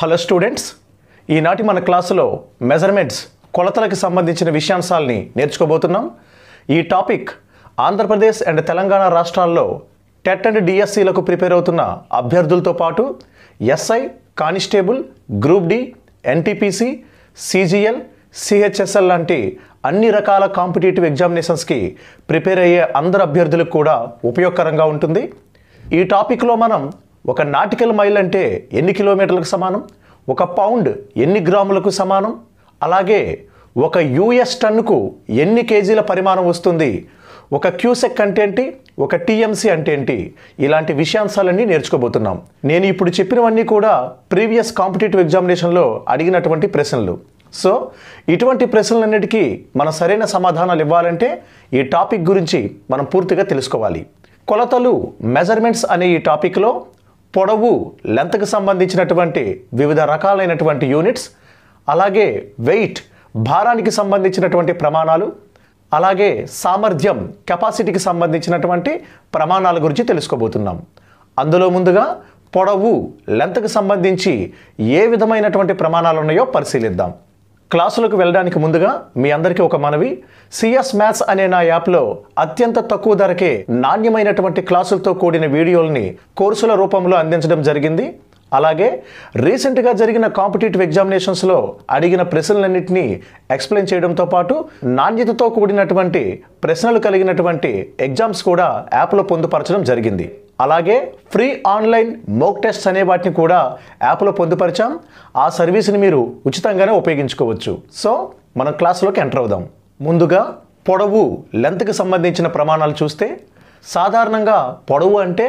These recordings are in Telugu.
హలో స్టూడెంట్స్ ఈనాటి మన క్లాసులో మెజర్మెంట్స్ కొలతలకు సంబంధించిన విషయాంశాలని నేర్చుకోబోతున్నాం ఈ టాపిక్ ఆంధ్రప్రదేశ్ అండ్ తెలంగాణ రాష్ట్రాల్లో టెట్ అండ్ డిఎస్సీలకు ప్రిపేర్ అవుతున్న అభ్యర్థులతో పాటు SI constable group D NTPC CGL CHSL లాంటి అన్ని రకాల కాంపిటేటివ్ ఎగ్జామినేషన్స్కి ప్రిపేర్ అయ్యే అందరు అభ్యర్థులకు కూడా ఉపయోగకరంగా ఉంటుంది ఈ టాపిక్లో మనం ఒక నాటికల్ మైల్ అంటే ఎన్ని కిలోమీటర్లకు సమానం ఒక పౌండ్ ఎన్ని గ్రాములకు సమానం అలాగే ఒక యుఎస్ టన్నుకు ఎన్ని కేజీల పరిమాణం వస్తుంది ఒక క్యూసెక్ అంటే ఏంటి ఒక టిఎంసి అంటే ఏంటి ఇలాంటి విషయాంశాలన్నీ నేర్చుకోబోతున్నాం నేను ఇప్పుడు చెప్పినవన్నీ కూడా ప్రీవియస్ కాంపిటేటివ్ ఎగ్జామినేషన్లో అడిగినటువంటి ప్రశ్నలు సో ఇటువంటి ప్రశ్నలన్నిటికీ మనం సరైన సమాధానాలు ఇవ్వాలంటే ఈ టాపిక్ గురించి మనం పూర్తిగా తెలుసుకోవాలి కొలతలు మెజర్మెంట్స్ అనే ఈ టాపిక్లో పొడవు లెంత్కి సంబంధించినటువంటి వివిధ రకాలైనటువంటి యూనిట్స్ అలాగే వెయిట్ భారానికి సంబంధించినటువంటి ప్రమాణాలు అలాగే సామర్థ్యం కెపాసిటీకి సంబంధించినటువంటి ప్రమాణాల గురించి తెలుసుకోబోతున్నాం అందులో ముందుగా పొడవు లెంత్కి సంబంధించి ఏ విధమైనటువంటి ప్రమాణాలు ఉన్నాయో పరిశీలిద్దాం క్లాసులకు వెళ్ళడానికి ముందుగా మీ అందరికీ ఒక మనవి సిఎస్ మ్యాథ్స్ అనే నా యాప్లో అత్యంత తక్కువ ధరకే నాణ్యమైనటువంటి క్లాసులతో కూడిన వీడియోల్ని కోర్సుల రూపంలో అందించడం జరిగింది అలాగే రీసెంట్గా జరిగిన కాంపిటేటివ్ ఎగ్జామినేషన్స్లో అడిగిన ప్రశ్నలన్నింటినీ ఎక్స్ప్లెయిన్ చేయడంతో పాటు నాణ్యతతో కూడినటువంటి ప్రశ్నలు కలిగినటువంటి ఎగ్జామ్స్ కూడా యాప్లో పొందుపరచడం జరిగింది అలాగే ఫ్రీ ఆన్లైన్ మోక్ టెస్ట్ అనే వాటిని కూడా యాప్లో పొందుపరిచాం ఆ సర్వీస్ని మీరు ఉచితంగానే ఉపయోగించుకోవచ్చు సో మనం క్లాసులోకి ఎంటర్ అవుదాం ముందుగా పొడవు లెంత్కి సంబంధించిన ప్రమాణాలు చూస్తే సాధారణంగా పొడవు అంటే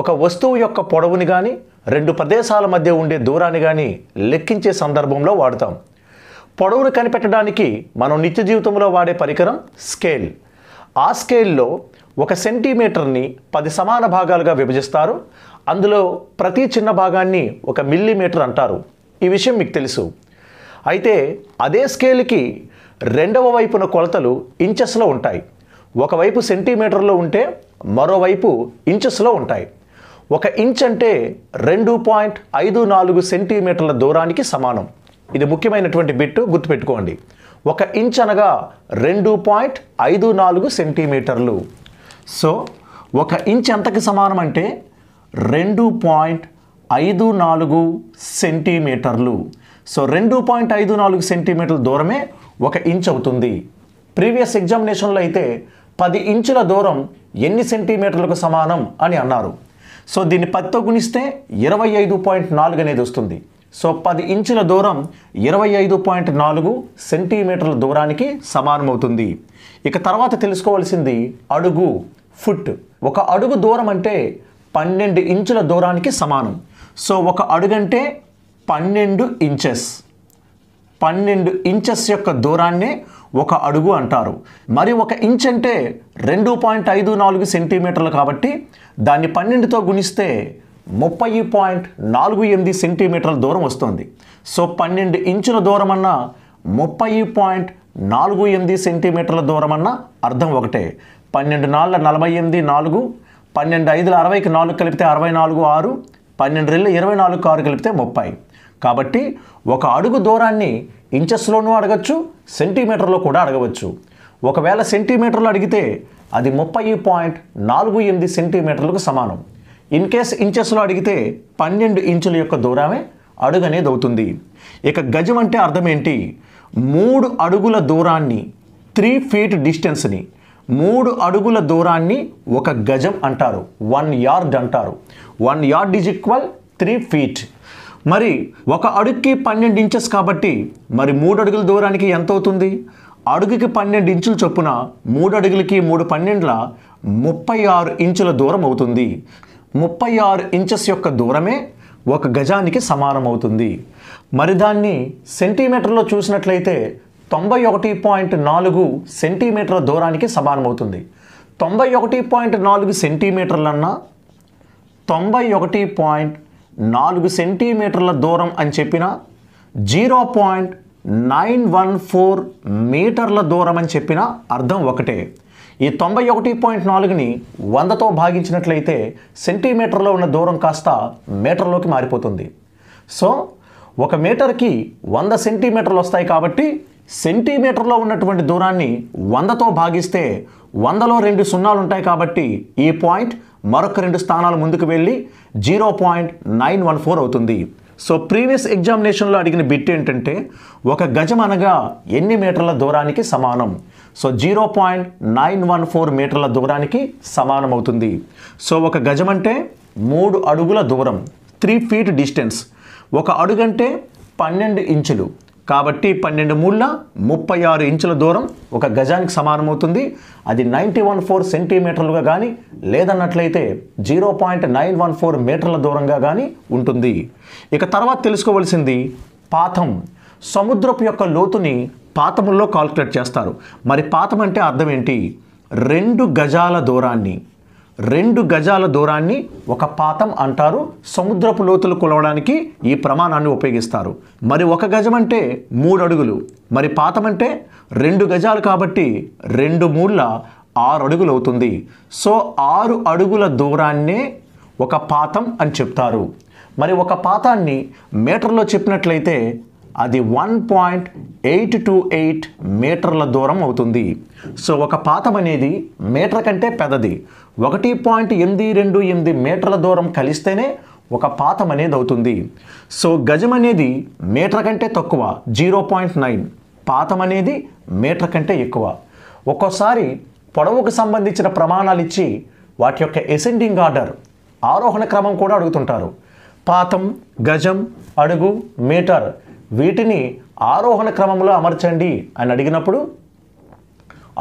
ఒక వస్తువు యొక్క పొడవుని కానీ రెండు ప్రదేశాల మధ్య ఉండే దూరాన్ని కానీ లెక్కించే సందర్భంలో వాడతాం పొడవును కనిపెట్టడానికి మనం నిత్య జీవితంలో వాడే పరికరం స్కేల్ ఆ స్కేల్లో ఒక సెంటీమీటర్ని పది సమాన భాగాలుగా విభజిస్తారు అందులో ప్రతి చిన్న భాగాన్ని ఒక మిల్లీమీటర్ అంటారు ఈ విషయం మీకు తెలుసు అయితే అదే స్కేల్కి రెండవ వైపున కొలతలు ఇంచెస్లో ఉంటాయి ఒకవైపు సెంటీమీటర్లో ఉంటే మరోవైపు ఇంచెస్లో ఉంటాయి ఒక ఇంచ్ అంటే రెండు పాయింట్ ఐదు నాలుగు సెంటీమీటర్ల దూరానికి సమానం ఇది ముఖ్యమైనటువంటి బిట్టు గుర్తుపెట్టుకోండి ఒక ఇంచ్ అనగా రెండు పాయింట్ ఐదు నాలుగు సెంటీమీటర్లు సో ఒక ఇంచ్ ఎంతకి సమానం అంటే రెండు పాయింట్ ఐదు నాలుగు సెంటీమీటర్లు సో రెండు పాయింట్ ఐదు నాలుగు సెంటీమీటర్ల దూరమే ఒక ఇంచ్ అవుతుంది ప్రీవియస్ ఎగ్జామినేషన్లో అయితే పది ఇంచుల దూరం ఎన్ని సెంటీమీటర్లకు సమానం అని అన్నారు సో దీన్ని పదితో గుణిస్తే ఇరవై ఐదు పాయింట్ నాలుగు అనేది వస్తుంది సో పది ఇంచుల దూరం ఇరవై ఐదు పాయింట్ నాలుగు సెంటీమీటర్ల దూరానికి సమానమవుతుంది ఇక తర్వాత తెలుసుకోవాల్సింది అడుగు ఫుట్ ఒక అడుగు దూరం అంటే పన్నెండు ఇంచుల దూరానికి సమానం సో ఒక అడుగు అంటే పన్నెండు ఇంచెస్ పన్నెండు ఇంచెస్ యొక్క దూరాన్నే ఒక అడుగు అంటారు మరి ఒక ఇంచ్ అంటే రెండు పాయింట్ ఐదు నాలుగు సెంటీమీటర్లు కాబట్టి దాన్ని పన్నెండుతో గుణిస్తే ముప్పై పాయింట్ నాలుగు ఎనిమిది సెంటీమీటర్ల దూరం వస్తుంది సో పన్నెండు ఇంచుల దూరం అన్న ముప్పై పాయింట్ నాలుగు ఎనిమిది సెంటీమీటర్ల దూరం అన్న అర్థం ఒకటే పన్నెండు నాలుగు నలభై ఎనిమిది నాలుగు పన్నెండు ఐదుల అరవైకి నాలుగు కలిపితే అరవై నాలుగు ఆరు పన్నెండు రెళ్ళు ఇరవై నాలుగు ఆరు కలిపితే ముప్పై కాబట్టి ఒక అడుగు దూరాన్ని ఇంచెస్లోనూ అడగచ్చు సెంటీమీటర్లో కూడా అడగవచ్చు ఒకవేళ సెంటీమీటర్లు అడిగితే అది ముప్పై పాయింట్ నాలుగు ఎనిమిది సెంటీమీటర్లకు సమానం ఇన్ కేస్ ఇంచెస్లో అడిగితే పన్నెండు ఇంచుల యొక్క దూరమే అడుగు అనేది అవుతుంది ఇక గజం అంటే అర్థం ఏంటి మూడు అడుగుల దూరాన్ని త్రీ ఫీట్ డిస్టెన్స్ని మూడు అడుగుల దూరాన్ని ఒక గజం అంటారు వన్ యార్డ్ అంటారు one yard is equal three feet మరి ఒక అడుగుకి పన్నెండు ఇంచెస్ కాబట్టి మరి మూడు అడుగుల దూరానికి ఎంత అవుతుంది అడుగుకి పన్నెండు ఇంచుల చొప్పున మూడు అడుగులకి మూడు పన్నెండుల ముప్పై ఆరు ఇంచుల దూరం అవుతుంది ముప్పై ఆరు ఇంచెస్ యొక్క దూరమే ఒక గజానికి సమానం అవుతుంది మరి దాన్ని సెంటీమీటర్లో చూసినట్లయితే తొంభై ఒకటి పాయింట్ నాలుగు సెంటీమీటర్ల దూరానికి సమానమవుతుంది తొంభై ఒకటి పాయింట్ నాలుగు సెంటీమీటర్లన్నా తొంభై ఒకటి పాయింట్ నాలుగు సెంటీమీటర్ల దూరం అని చెప్పిన zero point nine one four మీటర్ల దూరం అని చెప్పిన అర్థం ఒకటే ఈ తొంభై ఒకటి పాయింట్ నాలుగుని వందతో భాగించినట్లయితే సెంటీమీటర్లో ఉన్న దూరం కాస్త మీటర్లోకి మారిపోతుంది సో ఒక మీటర్కి వంద సెంటీమీటర్లు వస్తాయి కాబట్టి సెంటీమీటర్లో ఉన్నటువంటి దూరాన్ని వందతో భాగిస్తే వందలో రెండు సున్నాలు ఉంటాయి కాబట్టి ఈ పాయింట్ మరొక రెండు స్థానాలు ముందుకు వెళ్ళి zero point nine one four అవుతుంది సో ప్రీవియస్ ఎగ్జామినేషన్లో అడిగిన బిట్ ఏంటంటే ఒక గజం అనగా ఎన్ని మీటర్ల దూరానికి సమానం so zero point nine one four మీటర్ల దూరానికి సమానం అవుతుంది సో ఒక గజం అంటే మూడు అడుగుల దూరం త్రీ ఫీట్ డిస్టెన్స్ ఒక అడుగంటే పన్నెండు ఇంచులు కాబట్టి పన్నెండు మూళ్ళ ముప్పై ఆరు ఇంచుల దూరం ఒక గజానికి సమానమవుతుంది అది నైంటీ వన్ ఫోర్ సెంటీమీటర్లుగా కానీ లేదన్నట్లయితే zero point nine one four మీటర్ల దూరంగా కానీ ఉంటుంది ఇక తర్వాత తెలుసుకోవలసింది పాతం సముద్రపు యొక్క లోతుని పాతముల్లో కాల్కులేట్ చేస్తారు మరి పాతం అంటే అర్థం ఏంటి రెండు గజాల దూరాన్ని రెండు గజాల దూరాన్ని ఒక పాతం అంటారు సముద్రపు లోతులు కొలవడానికి ఈ ప్రమాణాన్ని ఉపయోగిస్తారు మరి ఒక గజం అంటే మూడు అడుగులు మరి పాతం అంటే రెండు గజాలు కాబట్టి రెండు మూళ్ళ ఆరు అడుగులు అవుతుంది సో ఆరు అడుగుల దూరాన్నే ఒక పాతం అని చెప్తారు మరి ఒక పాతాన్ని మీటర్లో చెప్పినట్లయితే అది one point eight two eight మీటర్ల దూరం అవుతుంది సో ఒక పాతం అనేది మీటర్ కంటే పెద్దది ఒకటి పాయింట్ ఎనిమిది రెండు ఎనిమిది మీటర్ల దూరం కలిస్తేనే ఒక పాతం అనేది అవుతుంది సో గజం అనేది మీటర్ కంటే తక్కువ జీరో పాయింట్ నైన్ పాతం అనేది మీటర్ కంటే ఎక్కువ ఒక్కోసారి పొడవుకు సంబంధించిన ప్రమాణాలు ఇచ్చి వాటి యొక్క ఎసెండింగ్ ఆర్డర్ ఆరోహణ క్రమం కూడా అడుగుతుంటారు పాతం గజం అడుగు మీటర్ వీటిని ఆరోహణ క్రమంలో అమర్చండి అని అడిగినప్పుడు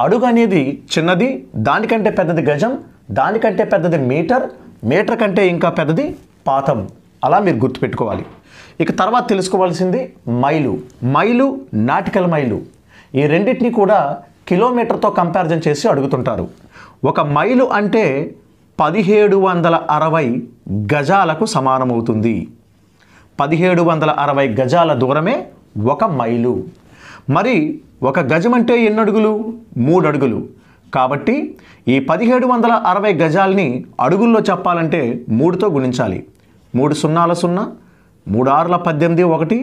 అడుగు అనేది చిన్నది దానికంటే పెద్దది గజం దానికంటే పెద్దది మీటర్ మీటర్ కంటే ఇంకా పెద్దది పాతం అలా మీరు గుర్తుపెట్టుకోవాలి ఇక తర్వాత తెలుసుకోవాల్సింది మైలు మైలు నాటికల్ మైలు ఈ రెండింటినీ కూడా కిలోమీటర్తో కంపారిజన్ చేసి అడుగుతుంటారు ఒక మైలు అంటే పదిహేడు వందల అరవై గజాలకు సమానమవుతుంది పదిహేడు వందల అరవై గజాల దూరమే ఒక మైలు మరి ఒక గజం అంటే ఎన్ని అడుగులు మూడు అడుగులు కాబట్టి ఈ పదిహేడు వందల అరవై గజాలని అడుగుల్లో చెప్పాలంటే మూడుతో గుణించాలి మూడు సున్నాల సున్నా మూడు ఆరుల పద్దెనిమిది ఒకటి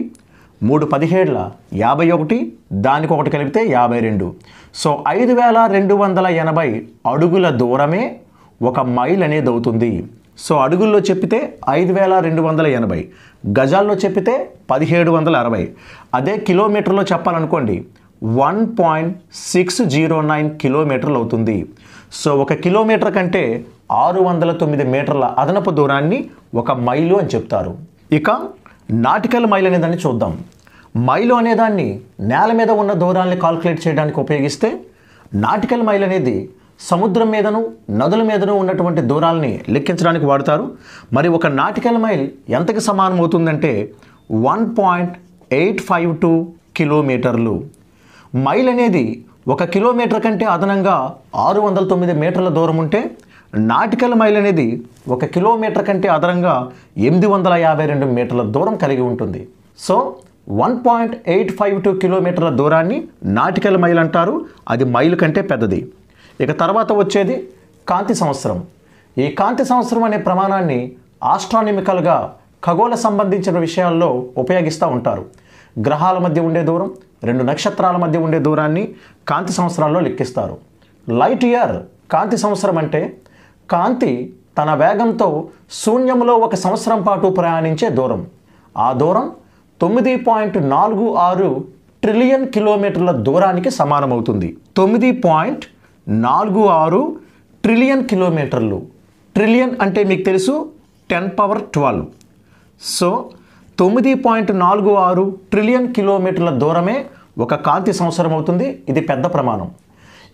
మూడు పదిహేడుల యాభై ఒకటి దానికి ఒకటి కలిపితే యాభై రెండు సో ఐదు వేల రెండు వందల ఎనభై అడుగుల దూరమే ఒక మైల్ అనేది అవుతుంది సో అడుగుల్లో చెప్పితే ఐదు వేల రెండు వందల ఎనభై గజాల్లో చెప్పితే పదిహేడు వందల అరవై అదే కిలోమీటర్లో చెప్పాలనుకోండి one point six zero nine కిలోమీటర్లు అవుతుంది సో ఒక కిలోమీటర్ కంటే ఆరు వందల తొమ్మిది మీటర్ల అదనపు దూరాన్ని ఒక మైలు అని చెప్తారు ఇక నాటికల్ మైల్ అనేదాన్ని చూద్దాం మైలు అనేదాన్ని నేల మీద ఉన్న దూరాన్ని కాల్కులేట్ చేయడానికి ఉపయోగిస్తే నాటికల్ మైల్ అనేది సముద్రం మీదను నదుల మీదను ఉన్నటువంటి దూరాలని లెక్కించడానికి వాడతారు మరి ఒక నాటికల్ మైల్ ఎంతకి సమానం అవుతుందంటే one point eight five two కిలోమీటర్లు మైల్ అనేది ఒక కిలోమీటర్ కంటే అదనంగా ఆరు వందల తొమ్మిది మీటర్ల దూరం ఉంటే నాటికల్ మైల్ అనేది ఒక కిలోమీటర్ కంటే అదనంగా ఎనిమిది వందల యాభై రెండు మీటర్ల దూరం కలిగి ఉంటుంది so one point eight five two కిలోమీటర్ల దూరాన్ని నాటికల్ మైల్ అంటారు అది మైల్ కంటే పెద్దది ఇక తర్వాత వచ్చేది కాంతి సంవత్సరం ఈ కాంతి సంవత్సరం అనే ప్రమాణాన్ని ఆస్ట్రానమికల్గా ఖగోళ సంబంధించిన విషయాల్లో ఉపయోగిస్తూ ఉంటారు గ్రహాల మధ్య ఉండే దూరం రెండు నక్షత్రాల మధ్య ఉండే దూరాన్ని కాంతి సంవత్సరాల్లో లెక్కిస్తారు లైట్ ఇయర్ కాంతి సంవత్సరం అంటే కాంతి తన వేగంతో శూన్యంలో ఒక సంవత్సరం పాటు ప్రయాణించే దూరం ఆ దూరం తొమ్మిది పాయింట్ నాలుగు ఆరు ట్రిలియన్ కిలోమీటర్ల దూరానికి సమానమవుతుంది తొమ్మిది పాయింట్ నాలుగు ఆరు ట్రిలియన్ కిలోమీటర్లు ట్రిలియన్ అంటే మీకు తెలుసు టెన్ పవర్ ట్వెల్వ్ సో తొమ్మిది పాయింట్ నాలుగు ఆరు ట్రిలియన్ కిలోమీటర్ల దూరమే ఒక కాంతి సంవత్సరం అవుతుంది ఇది పెద్ద ప్రమాణం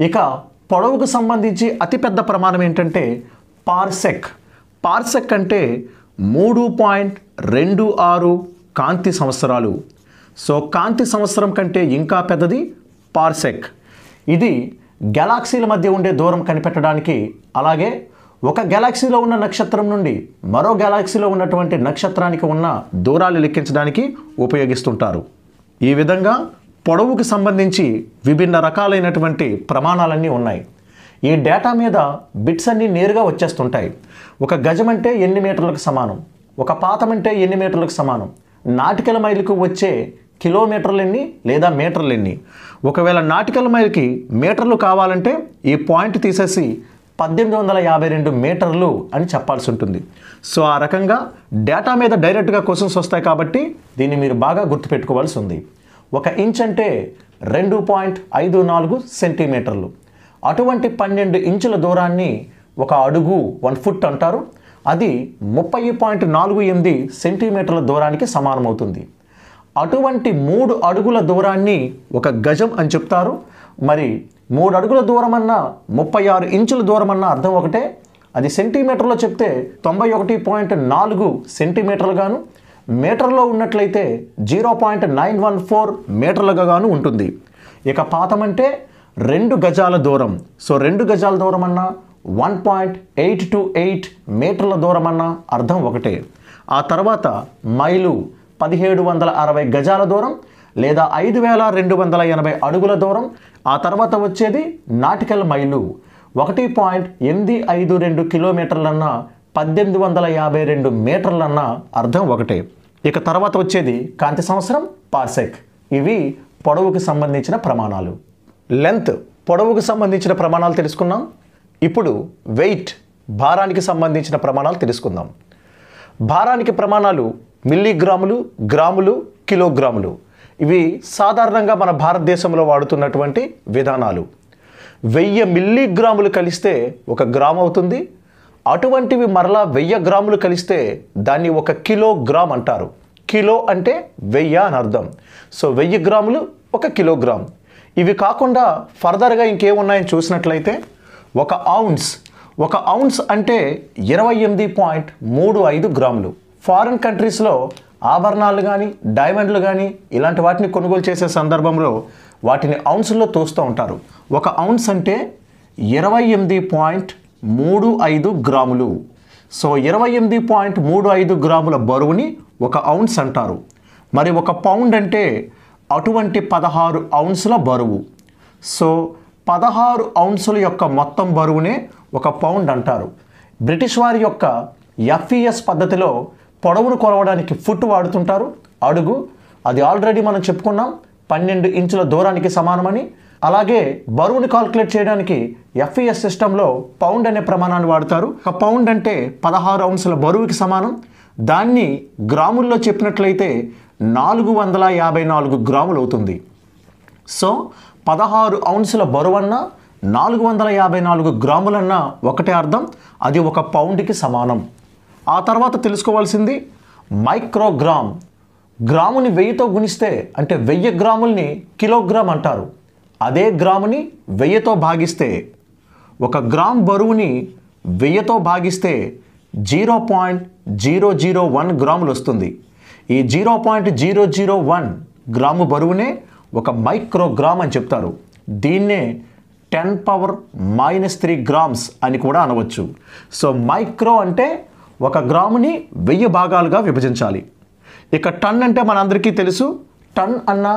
ఇక పొడవుకు సంబంధించి అతిపెద్ద ప్రమాణం ఏంటంటే పార్సెక్ పార్సెక్ అంటే మూడు పాయింట్ రెండు ఆరు కాంతి సంవత్సరాలు సో కాంతి సంవత్సరం కంటే ఇంకా పెద్దది పార్సెక్ ఇది గెలాక్సీల మధ్య ఉండే దూరం కనిపెట్టడానికి అలాగే ఒక గెలాక్సీలో ఉన్న నక్షత్రం నుండి మరో గెలాక్సీలో ఉన్నటువంటి నక్షత్రానికి ఉన్న దూరాలు లెక్కించడానికి ఉపయోగిస్తుంటారు ఈ విధంగా పొడవుకు సంబంధించి విభిన్న రకాలైనటువంటి ప్రమాణాలన్నీ ఉన్నాయి ఈ డేటా మీద బిట్స్ అన్నీ నేరుగా వచ్చేస్తుంటాయి ఒక గజం అంటే ఎన్ని మీటర్లకు సమానం ఒక పాతం అంటే ఎన్ని మీటర్లకు సమానం నాటికల మైలుకు వచ్చే కిలోమీటర్లు ఎన్ని లేదా మీటర్లు ఎన్ని ఒకవేళ నాటికల్ మైల్కి మీటర్లు కావాలంటే ఈ పాయింట్ తీసేసి పద్దెనిమిది వందల యాభై రెండు మీటర్లు అని చెప్పాల్సి ఉంటుంది సో ఆ రకంగా డేటా మీద డైరెక్ట్గా క్వశ్చన్స్ వస్తాయి కాబట్టి దీన్ని మీరు బాగా గుర్తుపెట్టుకోవాల్సి ఉంది ఒక ఇంచ్ అంటే రెండు పాయింట్ ఐదు నాలుగు సెంటీమీటర్లు అటువంటి పన్నెండు ఇంచుల దూరాన్ని ఒక అడుగు వన్ ఫుట్ అంటారు అది ముప్పై పాయింట్ నాలుగు ఎనిమిది సెంటీమీటర్ల దూరానికి సమానమవుతుంది అటువంటి మూడు అడుగుల దూరాన్ని ఒక గజం అని చెప్తారు మరి మూడు అడుగుల దూరం అన్నా ముప్పై ఆరు ఇంచుల దూరం అన్న అర్థం ఒకటే అది సెంటీమీటర్లో చెప్తే తొంభై ఒకటి పాయింట్ నాలుగు సెంటీమీటర్లుగాను మీటర్లో ఉన్నట్లయితే zero point nine one four మీటర్లుగా గాను ఉంటుంది ఇక పాతం అంటే రెండు గజాల దూరం సో రెండు గజాల దూరం అన్నా one point eight two eight మీటర్ల దూరం అన్న అర్థం ఒకటే ఆ తర్వాత మైలు పదిహేడు వందల అరవై గజాల దూరం లేదా ఐదు వేల రెండు వందల ఎనభై అడుగుల దూరం ఆ తర్వాత వచ్చేది నాటికల్ మైలు ఒకటి పాయింట్ ఎనిమిది ఐదు రెండు కిలోమీటర్లన్నా పద్దెనిమిది వందల యాభై రెండు మీటర్లన్నా అర్థం ఒకటే ఇక తర్వాత వచ్చేది కాంతి సంవత్సరం పార్సెక్ ఇవి పొడవుకు సంబంధించిన ప్రమాణాలు లెంత్ పొడవుకు సంబంధించిన ప్రమాణాలు తెలుసుకున్నాం ఇప్పుడు వెయిట్ భారానికి సంబంధించిన ప్రమాణాలు తెలుసుకుందాం భారానికి ప్రమాణాలు మిల్లీగ్రాములు గ్రాములు కిలోగ్రాములు ఇవి సాధారణంగా మన భారతదేశంలో వాడుతున్నటువంటి విధానాలు వెయ్యి మిల్లీగ్రాములు కలిస్తే ఒక గ్రామ్ అవుతుంది అటువంటివి మరలా వెయ్యి గ్రాములు కలిస్తే దాన్ని ఒక కిలోగ్రామ్ అంటారు కిలో అంటే వెయ్యి అని అర్థం సో వెయ్యి గ్రాములు ఒక కిలోగ్రామ్ ఇవి కాకుండా ఫర్దర్గా ఇంకేమున్నాయని చూసినట్లయితే ఒక ఔన్స్ ఒక ఔన్స్ అంటే ఇరవై ఎనిమిది పాయింట్ మూడు ఐదు గ్రాములు ఫారిన్ కంట్రీస్లో ఆభరణాలు కానీ డైమండ్లు కానీ ఇలాంటి వాటిని కొనుగోలు చేసే సందర్భంలో వాటిని ఔన్స్లో తోస్తూ ఉంటారు ఒక ఔన్స్ అంటే ఇరవై ఎనిమిది పాయింట్ మూడు ఐదు గ్రాములు సో ఇరవై ఎనిమిది పాయింట్ మూడు ఐదు గ్రాముల బరువుని ఒక ఔన్స్ అంటారు మరి ఒక పౌండ్ అంటే అటువంటి పదహారు ఔన్సుల బరువు సో పదహారు ఔన్సుల యొక్క మొత్తం బరువునే ఒక పౌండ్ అంటారు బ్రిటిష్ వారి యొక్క ఎఫ్ఈఎస్ పద్ధతిలో పొడవును కొలవడానికి ఫుట్ వాడుతుంటారు అడుగు అది ఆల్రెడీ మనం చెప్పుకున్నాం పన్నెండు ఇంచుల దూరానికి సమానమని అలాగే బరువుని కాల్కులేట్ చేయడానికి ఎఫ్ఈఎస్ సిస్టంలో పౌండ్ అనే ప్రమాణాన్ని వాడతారు ఒక పౌండ్ అంటే పదహారు ఔన్సుల బరువుకి సమానం దాన్ని గ్రాముల్లో చెప్పినట్లయితే నాలుగు వందల యాభై నాలుగు గ్రాములు అవుతుంది సో పదహారు ఔన్సుల బరువన్నా నాలుగు వందల యాభై నాలుగు గ్రాములన్నా ఒకటే అర్థం అది ఒక పౌండ్కి సమానం ఆ తర్వాత తెలుసుకోవాల్సింది మైక్రోగ్రామ్ గ్రాముని వెయ్యితో గుణిస్తే అంటే వెయ్యి గ్రాముల్ని కిలోగ్రామ్ అంటారు అదే గ్రాముని వెయ్యితో భాగిస్తే ఒక గ్రామ్ బరువుని వెయ్యితో భాగిస్తే zero point zero zero one గ్రాములు వస్తుంది ఈ zero point zero zero one gram బరువునే ఒక మైక్రోగ్రామ్ అని చెప్తారు దీన్నే ten power minus three grams అని కూడా అనవచ్చు సో మైక్రో అంటే ఒక గ్రాముని వెయ్యి భాగాలుగా విభజించాలి ఇక టన్ అంటే మనందరికీ తెలుసు టన్ అన్న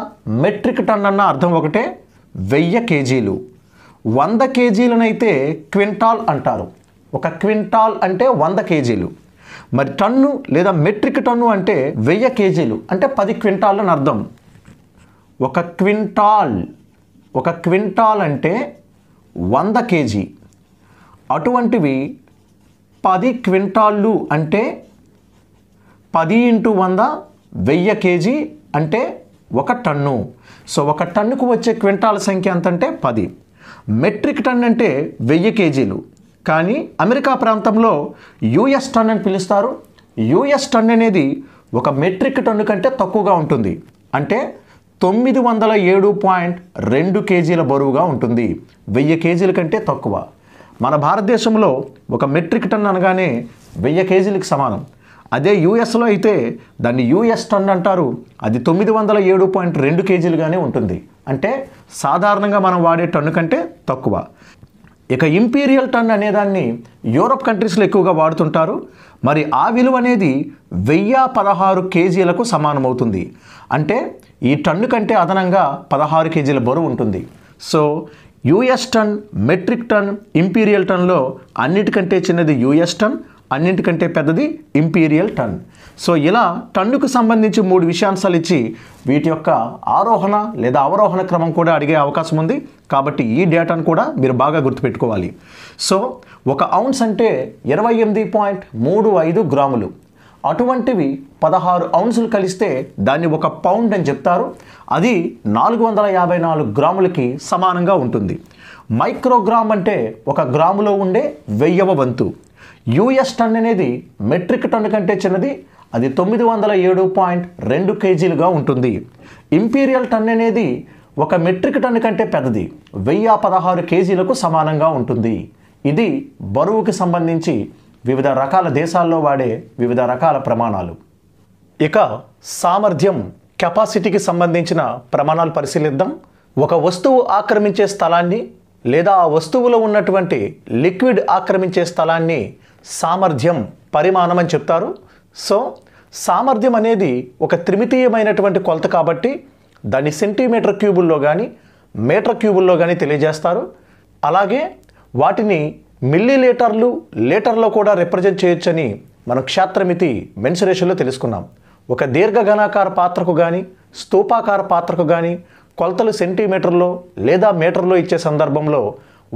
మెట్రిక్ టన్ అన్న అర్థం ఒకటే వెయ్యి కేజీలు వంద కేజీలనైతే క్వింటాల్ అంటారు ఒక క్వింటాల్ అంటే వంద కేజీలు మరి టన్ను లేదా మెట్రిక్ టన్ను అంటే వెయ్యి కేజీలు అంటే పది క్వింటాల్ అని అర్థం ఒక క్వింటాల్ ఒక క్వింటాల్ అంటే వంద కేజీ అటువంటివి పది క్వింటాళ్ళు అంటే పది ఇంటూ వంద వెయ్యి కేజీ అంటే ఒక టన్ను సో ఒక టన్నుకు వచ్చే క్వింటాల సంఖ్య ఎంత అంటే పది మెట్రిక్ టన్ అంటే వెయ్యి కేజీలు కానీ అమెరికా ప్రాంతంలో యుఎస్ టన్ అని పిలుస్తారు యుఎస్ టన్ అనేది ఒక మెట్రిక్ టన్ను కంటే తక్కువగా ఉంటుంది అంటే తొమ్మిది వందల ఏడు పాయింట్ రెండు కేజీల బరువుగా ఉంటుంది వెయ్యి కేజీల కంటే తక్కువ మన భారతదేశంలో ఒక మెట్రిక్ టన్ అనగానే వెయ్యి కేజీలకు సమానం అదే యూఎస్లో అయితే దాన్ని యూఎస్ టన్ అంటారు అది తొమ్మిది వందల ఏడు పాయింట్ రెండు కేజీలుగానే ఉంటుంది అంటే సాధారణంగా మనం వాడే టన్ను కంటే తక్కువ ఇక ఇంపీరియల్ టన్ అనేదాన్ని యూరోప్ కంట్రీస్లో ఎక్కువగా వాడుతుంటారు మరి ఆ విలువ అనేది వెయ్యి పదహారు కేజీలకు సమానమవుతుంది అంటే ఈ టన్ను కంటే అదనంగా పదహారు కేజీల బరువు ఉంటుంది so US ton metric ton imperial టన్లో అన్నిటికంటే చిన్నది యూఎస్ టన్ అన్నింటికంటే పెద్దది ఇంపీరియల్ టన్ సో ఇలా టన్నుకు సంబంధించి మూడు విషయాంశాలు ఇచ్చి వీటి యొక్క ఆరోహణ లేదా అవరోహణ క్రమం కూడా అడిగే అవకాశం ఉంది కాబట్టి ఈ డేటాను కూడా మీరు బాగా గుర్తుపెట్టుకోవాలి సో ఒక ఔన్స్ అంటే ఇరవై ఎనిమిది పాయింట్ మూడు ఐదు గ్రాములు అటువంటివి పదహారు ఔన్సులు కలిస్తే దాన్ని ఒక పౌండ్ అని చెప్తారు అది నాలుగు వందల యాభై నాలుగు గ్రాములకి సమానంగా ఉంటుంది మైక్రోగ్రామ్ అంటే ఒక గ్రాములో ఉండే వెయ్యవ వంతు యూఎస్ టన్ అనేది మెట్రిక్ టన్ కంటే చిన్నది అది తొమ్మిది వందల ఏడు పాయింట్ రెండు కేజీలుగా ఉంటుంది ఇంపీరియల్ టన్ అనేది ఒక మెట్రిక్ టన్ కంటే పెద్దది వెయ్యి పదహారు కేజీలకు సమానంగా ఉంటుంది ఇది బరువుకి సంబంధించి వివిధ రకాల దేశాల్లో వాడే వివిధ రకాల ప్రమాణాలు ఇక సామర్థ్యం కెపాసిటీకి సంబంధించిన ప్రమాణాలు పరిశీలిద్దాం ఒక వస్తువు ఆక్రమించే స్థలాన్ని లేదా ఆ వస్తువులో ఉన్నటువంటి లిక్విడ్ ఆక్రమించే స్థలాన్ని సామర్థ్యం పరిమాణం అని చెప్తారు సో సామర్థ్యం అనేది ఒక త్రిమితీయమైనటువంటి కొలత కాబట్టి దాన్ని సెంటీమీటర్ క్యూబుల్లో కానీ మీటర్ క్యూబుల్లో కానీ తెలియజేస్తారు అలాగే వాటిని మిల్లీ లీటర్లు లీటర్లో కూడా రిప్రజెంట్ చేయొచ్చని మనం క్షేత్రమితి మెన్సరేషన్లో తెలుసుకున్నాం ఒక దీర్ఘఘనాకార పాత్రకు కానీ స్థూపాకార పాత్రకు కానీ కొలతలు సెంటీమీటర్లో లేదా మీటర్లో ఇచ్చే సందర్భంలో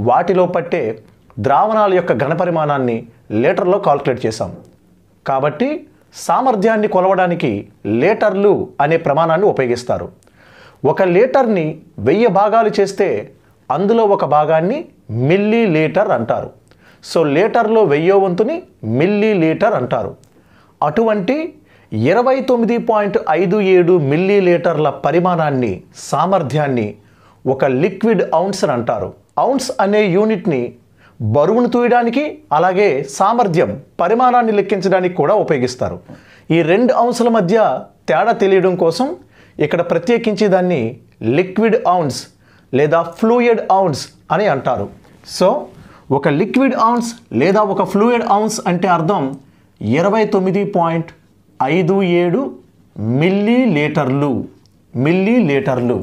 వాటిలో పట్టే ద్రావణాల యొక్క ఘనపరిమాణాన్ని లీటర్లో కాల్కులేట్ చేశాం కాబట్టి సామర్థ్యాన్ని కొలవడానికి లీటర్లు అనే ప్రమాణాన్ని ఉపయోగిస్తారు ఒక లీటర్ని వెయ్యి భాగాలు చేస్తే అందులో ఒక భాగాన్ని మిల్లీ లీటర్ అంటారు సో లీటర్లో వెయ్యో వంతుని మిల్లీ లీటర్ అంటారు అటువంటి ఇరవై తొమ్మిది పాయింట్ ఐదు ఏడు మిల్లీ లీటర్ల పరిమాణాన్ని సామర్థ్యాన్ని ఒక లిక్విడ్ ఔన్స్ అని అంటారు ఔన్స్ అనే యూనిట్ని బరువును తూయడానికి అలాగే సామర్థ్యం పరిమాణాన్ని లెక్కించడానికి కూడా ఉపయోగిస్తారు ఈ రెండు ఔన్స్ల మధ్య తేడా తెలియడం కోసం ఇక్కడ ప్రత్యేకించి దాన్ని లిక్విడ్ ఔన్స్ లేదా ఫ్లూయిడ్ ఔన్స్ అని అంటారు సో ఒక లిక్విడ్ ఆన్స్ లేదా ఒక ఫ్లూయిడ్ ఆన్స్ అంటే అర్థం ఇరవై తొమ్మిది పాయింట్ ఐదు ఏడు మిల్లీ లీటర్లు మిల్లీ లీటర్లు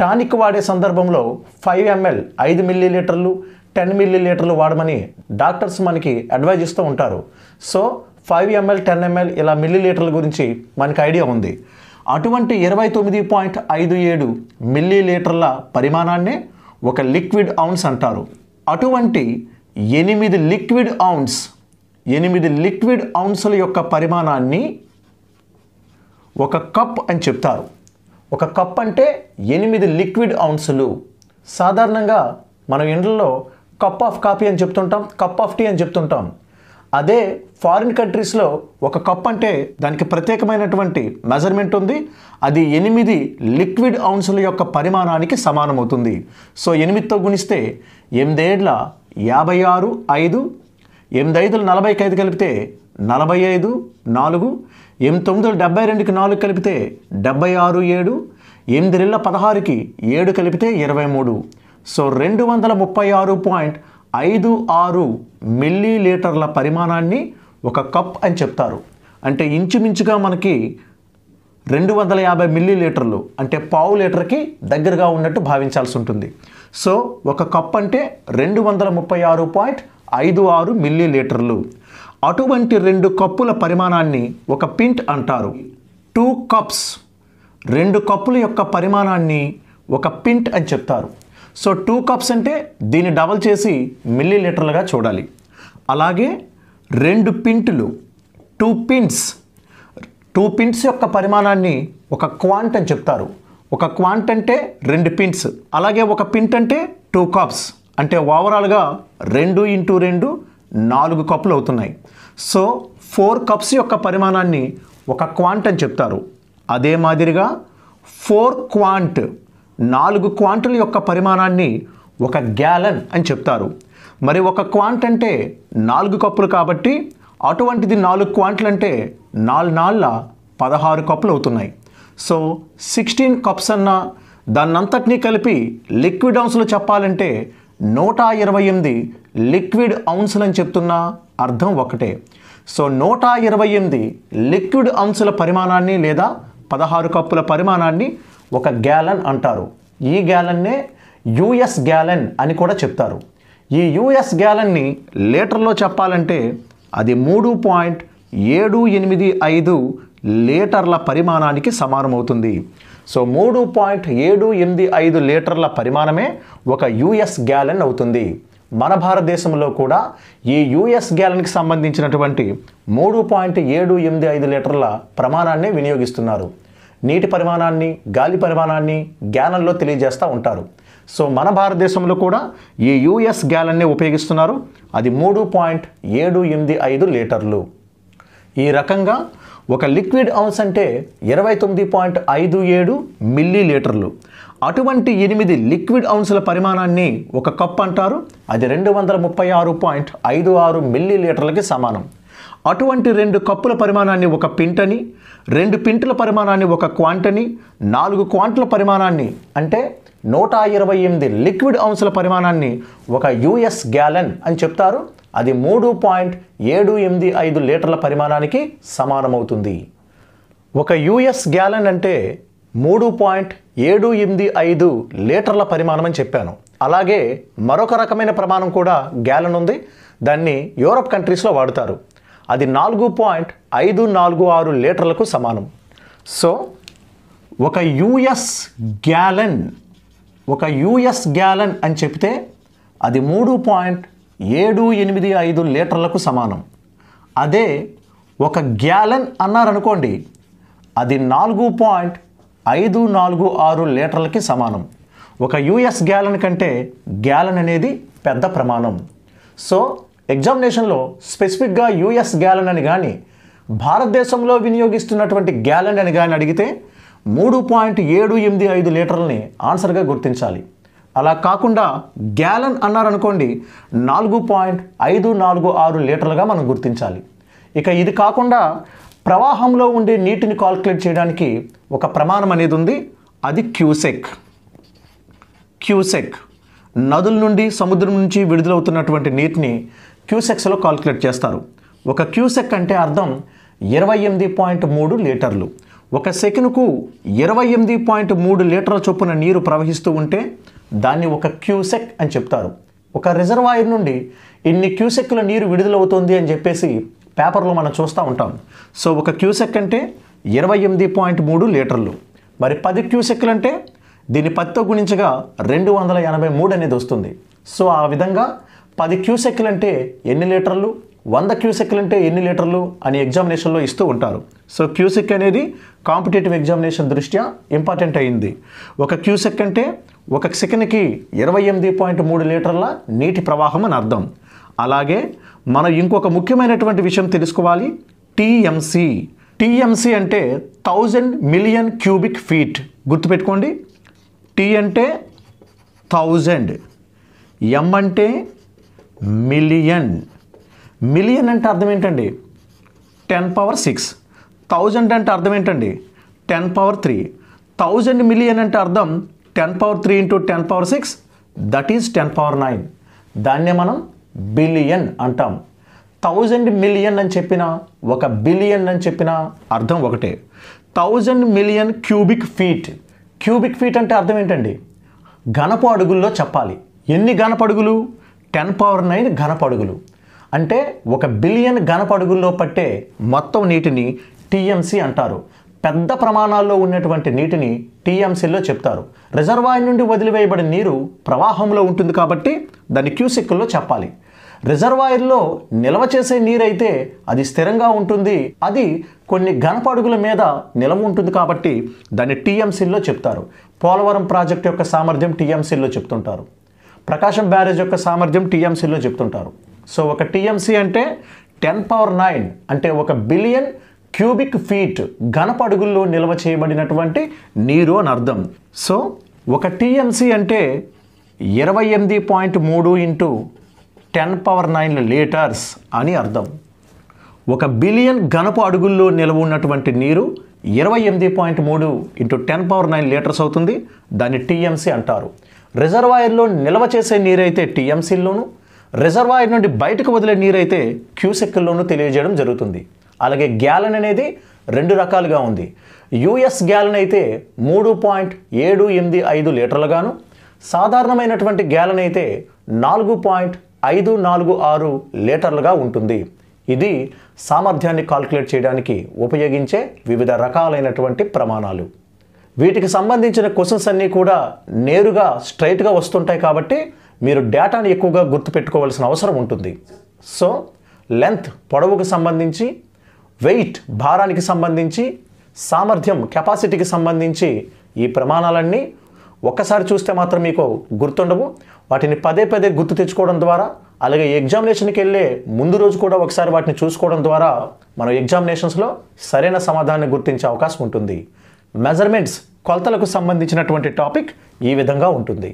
టానిక్ వాడే సందర్భంలో ఫైవ్ ఎంఎల్ ఐదు మిల్లీ లీటర్లు టెన్ మిల్లీ లీటర్లు వాడమని డాక్టర్స్ మనకి అడ్వైజ్ ఇస్తూ ఉంటారు so five ML ten ML ఇలా మిల్లీ లీటర్ల గురించి మనకి ఐడియా ఉంది అటువంటి ఇరవై తొమ్మిది పాయింట్ ఐదు ఏడు మిల్లీ లీటర్ల పరిమాణాన్నే ఒక లిక్విడ్ ఔన్స్ అంటారు అటువంటి ఎనిమిది లిక్విడ్ ఔన్స్ ఎనిమిది లిక్విడ్ ఔన్సుల యొక్క పరిమాణాన్ని ఒక కప్ అని చెప్తారు ఒక కప్ అంటే ఎనిమిది లిక్విడ్ ఔన్సులు సాధారణంగా మనం ఇండ్లలో కప్ ఆఫ్ కాఫీ అని చెప్తుంటాం కప్ ఆఫ్ టీ అని చెప్తుంటాం అదే ఫారిన్ కంట్రీస్లో ఒక కప్ అంటే దానికి ప్రత్యేకమైనటువంటి మెజర్మెంట్ ఉంది అది ఎనిమిది లిక్విడ్ ఔన్సుల యొక్క పరిమాణానికి సమానమవుతుంది సో ఎనిమిదితో గుణిస్తే ఎనిమిదేళ్ల యాభై ఆరు ఐదు ఎనిమిది ఐదులు నలభైకి ఐదు కలిపితే నలభై ఐదు నాలుగు ఎనిమిది తొమ్మిదిలు డెబ్బై రెండుకి నాలుగు కలిపితే డెబ్బై ఆరు ఏడు ఎనిమిది రెళ్ళ పదహారుకి ఏడు కలిపితే ఇరవై మూడు సో రెండు వందల ముప్పై ఆరు పాయింట్ ఐదు ఆరు మిల్లీ లీటర్ల పరిమాణాన్ని ఒక కప్ అని చెప్తారు అంటే ఇంచుమించుగా మనకి రెండు వందల యాభై మిల్లీ లీటర్లు అంటే పావు లీటర్కి దగ్గరగా ఉన్నట్టు భావించాల్సి ఉంటుంది సో ఒక కప్ అంటే రెండు వందల ముప్పై ఆరు పాయింట్ ఐదు ఆరు మిల్లీ లీటర్లు అటువంటి రెండు కప్పుల పరిమాణాన్ని ఒక పింట్ అంటారు టూ కప్స్ రెండు కప్పుల యొక్క పరిమాణాన్ని ఒక పింట్ అని చెప్తారు సో టూ కప్స్ అంటే దీన్ని డబల్ చేసి మిల్లీ లీటర్లుగా చూడాలి అలాగే రెండు పింటులు టూ పింట్స్ టూ పింట్స్ యొక్క పరిమాణాన్ని ఒక క్వాంట్ అని చెప్తారు ఒక క్వాంట్ అంటే రెండు పింట్స్ అలాగే ఒక పింట్ అంటే టూ కప్స్ అంటే ఓవరాల్గా రెండు ఇంటూ రెండు నాలుగు కప్పులు అవుతున్నాయి సో ఫోర్ కప్స్ యొక్క పరిమాణాన్ని ఒక క్వాంట్ అని చెప్తారు అదే మాదిరిగా ఫోర్ క్వాంట్ నాలుగు క్వాంటుల యొక్క పరిమాణాన్ని ఒక గ్యాలన్ అని చెప్తారు మరి ఒక క్వాంట్ అంటే నాలుగు కప్పులు కాబట్టి అటువంటిది నాలుగు క్వాంట్లు అంటే నాలుగు నాళ్ళ పదహారు కప్పులు అవుతున్నాయి సో సిక్స్టీన్ కప్స్ అన్న దాన్నంతటినీ కలిపి లిక్విడ్ అవున్స్లో చెప్పాలంటే నూట ఇరవై ఎనిమిది లిక్విడ్ అవున్స్లు అని చెప్తున్న అర్థం ఒకటే సో నూట ఇరవై ఎనిమిది లిక్విడ్ అంశుల పరిమాణాన్ని లేదా పదహారు కప్పుల పరిమాణాన్ని ఒక గ్యాలన్ అంటారు ఈ గ్యాలన్నే యుఎస్ గ్యాలన్ అని కూడా చెప్తారు ఈ యుఎస్ గ్యాలన్ని లీటర్లో చెప్పాలంటే అది మూడు పాయింట్ ఏడు ఎనిమిది ఐదు లీటర్ల పరిమాణానికి సమానమవుతుంది సో మూడు పాయింట్ ఏడు ఎనిమిది ఐదు లీటర్ల పరిమాణమే ఒక యుఎస్ గ్యాలన్ అవుతుంది మన భారతదేశంలో కూడా ఈ యుఎస్ గ్యాలన్కి సంబంధించినటువంటి మూడు పాయింట్ ఏడు ఎనిమిది ఐదు లీటర్ల ప్రమాణాన్ని వినియోగిస్తున్నారు నీటి పరిమాణాన్ని గాలి పరిమాణాన్ని గ్యాలన్లో తెలియజేస్తూ ఉంటారు సో మన భారతదేశంలో కూడా ఈ యుఎస్ గ్యాలన్నే ఉపయోగిస్తున్నారు అది మూడు పాయింట్ ఏడు ఎనిమిది ఐదు లీటర్లు ఈ రకంగా ఒక లిక్విడ్ అవన్స్ అంటే ఇరవై తొమ్మిది పాయింట్ ఐదు ఏడు మిల్లీ లీటర్లు అటువంటి ఎనిమిది లిక్విడ్ అవన్స్ల పరిమాణాన్ని ఒక కప్ అంటారు అది రెండు వందల ముప్పై ఆరు పాయింట్ ఐదు ఆరు మిల్లీ లీటర్లకి సమానం అటువంటి రెండు కప్పుల పరిమాణాన్ని ఒక పింటని రెండు పింటుల పరిమాణాన్ని ఒక క్వాంటని నాలుగు క్వాంట్ల పరిమాణాన్ని అంటే నూట ఇరవై ఎనిమిది లిక్విడ్ అంశాల పరిమాణాన్ని ఒక యుఎస్ గ్యాలన్ అని చెప్తారు అది మూడు పాయింట్ ఏడు ఎనిమిది ఐదు లీటర్ల పరిమాణానికి సమానమవుతుంది ఒక యుఎస్ గ్యాలన్ అంటే మూడు పాయింట్ ఏడు ఎనిమిది ఐదు లీటర్ల పరిమాణం అని చెప్పాను అలాగే మరొక రకమైన ప్రమాణం కూడా గ్యాలన్ ఉంది దాన్ని యూరప్ కంట్రీస్లో వాడుతారు అది నాలుగు పాయింట్ ఐదు నాలుగు ఆరు లీటర్లకు సమానం సో ఒక యుఎస్ గ్యాలన్ ఒక యుఎస్ గ్యాలన్ అని చెప్తే అది మూడు పాయింట్ ఏడు ఎనిమిది ఐదు లీటర్లకు సమానం అదే ఒక గ్యాలన్ అన్నారనుకోండి అది నాలుగు పాయింట్ ఐదు నాలుగు ఆరు లీటర్లకి సమానం ఒక యుఎస్ గ్యాలన్ కంటే గ్యాలన్ అనేది పెద్ద ప్రమాణం సో ఎగ్జామినేషన్లో స్పెసిఫిక్గా యూఎస్ గ్యాలన్ అని కానీ భారతదేశంలో వినియోగిస్తున్నటువంటి గ్యాలన్ అని కానీ అడిగితే మూడు పాయింట్ ఏడు ఎనిమిది ఐదు లీటర్లని ఆన్సర్గా గుర్తించాలి అలా కాకుండా గ్యాలన్ అన్నారనుకోండి నాలుగు పాయింట్ ఐదు నాలుగు ఆరు లీటర్లుగా మనం గుర్తించాలి ఇక ఇది కాకుండా ప్రవాహంలో ఉండే నీటిని కాల్కులేట్ చేయడానికి ఒక ప్రమాణం అనేది ఉంది అది క్యూసెక్ క్యూసెక్ నదుల నుండి సముద్రం నుంచి విడుదలవుతున్నటువంటి నీటిని క్యూసెక్స్లో కాల్కులేట్ చేస్తారు ఒక క్యూసెక్ అంటే అర్థం ఇరవై ఎనిమిది పాయింట్ మూడు లీటర్లు ఒక సెకనుకు ఇరవై ఎనిమిది పాయింట్ మూడు లీటర్ల చొప్పున నీరు ప్రవహిస్తూ ఉంటే దాన్ని ఒక క్యూసెక్ అని చెప్తారు ఒక రిజర్వాయర్ నుండి ఇన్ని క్యూసెక్ల నీరు విడుదలవుతుంది అని చెప్పేసి పేపర్లో మనం చూస్తూ ఉంటాం సో ఒక క్యూసెక్ అంటే ఇరవై ఎనిమిది పాయింట్ మూడు లీటర్లు మరి పది క్యూసెక్లు అంటే దీన్ని పత్తితో గుణించగా రెండు వందల ఎనభై మూడు అనేది వస్తుంది సో ఆ విధంగా పది క్యూసెక్లు అంటే ఎన్ని లీటర్లు వంద క్యూసెక్లు అంటే ఎన్ని లీటర్లు అని ఎగ్జామినేషన్లో ఇస్తూ ఉంటారు సో క్యూసెక్ అనేది కాంపిటేటివ్ ఎగ్జామినేషన్ దృష్ట్యా ఇంపార్టెంట్ అయింది ఒక క్యూసెక్ అంటే ఒక సెకండ్కి ఇరవై ఎనిమిది పాయింట్ మూడు లీటర్ల నీటి ప్రవాహం అని అర్థం అలాగే మనం ఇంకొక ముఖ్యమైనటువంటి విషయం తెలుసుకోవాలి టిఎంసి టిఎంసి అంటే థౌజండ్ మిలియన్ క్యూబిక్ ఫీట్ గుర్తుపెట్టుకోండి టీ అంటే థౌజండ్ ఎం అంటే మిలియన్ మిలియన్ అంటే అర్థం ఏంటండి టెన్ పవర్ సిక్స్ థౌజండ్ అంటే అర్థం ఏంటండి ten power three thousand million అంటే అర్థం ten power three into ten power six that is ten power nine దాన్నే మనం బిలియన్ అంటాం థౌజండ్ మిలియన్ అని చెప్పిన ఒక బిలియన్ అని చెప్పిన అర్థం ఒకటే thousand million cubic feet cubic feet అంటే అర్థం ఏంటండి ఘనపు అడుగుల్లో చెప్పాలి ఎన్ని ఘనపు అడుగులు టెన్ పవర్ నైన్ ఘనపడుగులు అంటే ఒక బిలియన్ ఘనపడుగుల్లో పట్టే మొత్తం నీటిని టీఎంసీ అంటారు పెద్ద ప్రమాణాల్లో ఉన్నటువంటి నీటిని టీఎంసీలో చెప్తారు రిజర్వాయర్ నుండి వదిలివేయబడిన నీరు ప్రవాహంలో ఉంటుంది కాబట్టి దాన్ని క్యూసిక్కుల్లో చెప్పాలి రిజర్వాయర్లో నిల్వ చేసే నీరైతే అది స్థిరంగా ఉంటుంది అది కొన్ని ఘనపడుగుల మీద నిలవ ఉంటుంది కాబట్టి దాన్ని టీఎంసీల్లో చెప్తారు పోలవరం ప్రాజెక్టు యొక్క సామర్థ్యం టీఎంసీల్లో చెప్తుంటారు ప్రకాశం బ్యారేజ్ యొక్క సామర్థ్యం టీఎంసీలో చెప్తుంటారు సో ఒక టీఎంసీ అంటే టెన్ పవర్ నైన్ అంటే ఒక బిలియన్ క్యూబిక్ ఫీట్ ఘనపడుగుల్లో నిల్వ చేయబడినటువంటి నీరు అని అర్థం సో ఒక టీఎంసీ అంటే ఇరవై ఎనిమిది పాయింట్ మూడు into ten power nine litres అని అర్థం ఒక బిలియన్ ఘనపు అడుగుల్లో నిల్వ ఉన్నటువంటి నీరు ఇరవై ఎనిమిది పాయింట్ మూడు into ten power nine litres అవుతుంది దాన్ని టీఎంసీ అంటారు రిజర్వాయర్లో నిల్వ చేసే నీరైతే టీఎంసీల్లోనూ రిజర్వాయర్ నుండి బయటకు వదిలే నీరైతే క్యూసెక్ల్లోనూ తెలియజేయడం జరుగుతుంది అలాగే గ్యాలన్ అనేది రెండు రకాలుగా ఉంది యుఎస్ గ్యాలన్ అయితే మూడు పాయింట్ ఏడు ఎనిమిది ఐదు లీటర్లుగాను సాధారణమైనటువంటి గ్యాలన్ అయితే నాలుగు పాయింట్ ఐదు నాలుగు ఆరు లీటర్లుగా ఉంటుంది ఇది సామర్థ్యాన్ని కాల్కులేట్ చేయడానికి ఉపయోగించే వివిధ రకాలైనటువంటి ప్రమాణాలు వీటికి సంబంధించిన క్వశ్చన్స్ అన్నీ కూడా నేరుగా స్ట్రైట్గా వస్తుంటాయి కాబట్టి మీరు డేటాను ఎక్కువగా గుర్తుపెట్టుకోవాల్సిన అవసరం ఉంటుంది సో లెంత్ పొడవుకు సంబంధించి వెయిట్ భారానికి సంబంధించి సామర్థ్యం కెపాసిటీకి సంబంధించి ఈ ప్రమాణాలన్నీ ఒక్కసారి చూస్తే మాత్రం మీకు గుర్తుండవు వాటిని పదే పదే గుర్తు తెచ్చుకోవడం ద్వారా అలాగే ఎగ్జామినేషన్కి వెళ్ళే ముందు రోజు కూడా ఒకసారి వాటిని చూసుకోవడం ద్వారా మనం ఎగ్జామినేషన్స్లో సరైన సమాధానాన్ని గుర్తించే అవకాశం ఉంటుంది మెజర్మెంట్స్ కొలతలకు సంబంధించినటువంటి టాపిక్ ఈ విధంగా ఉంటుంది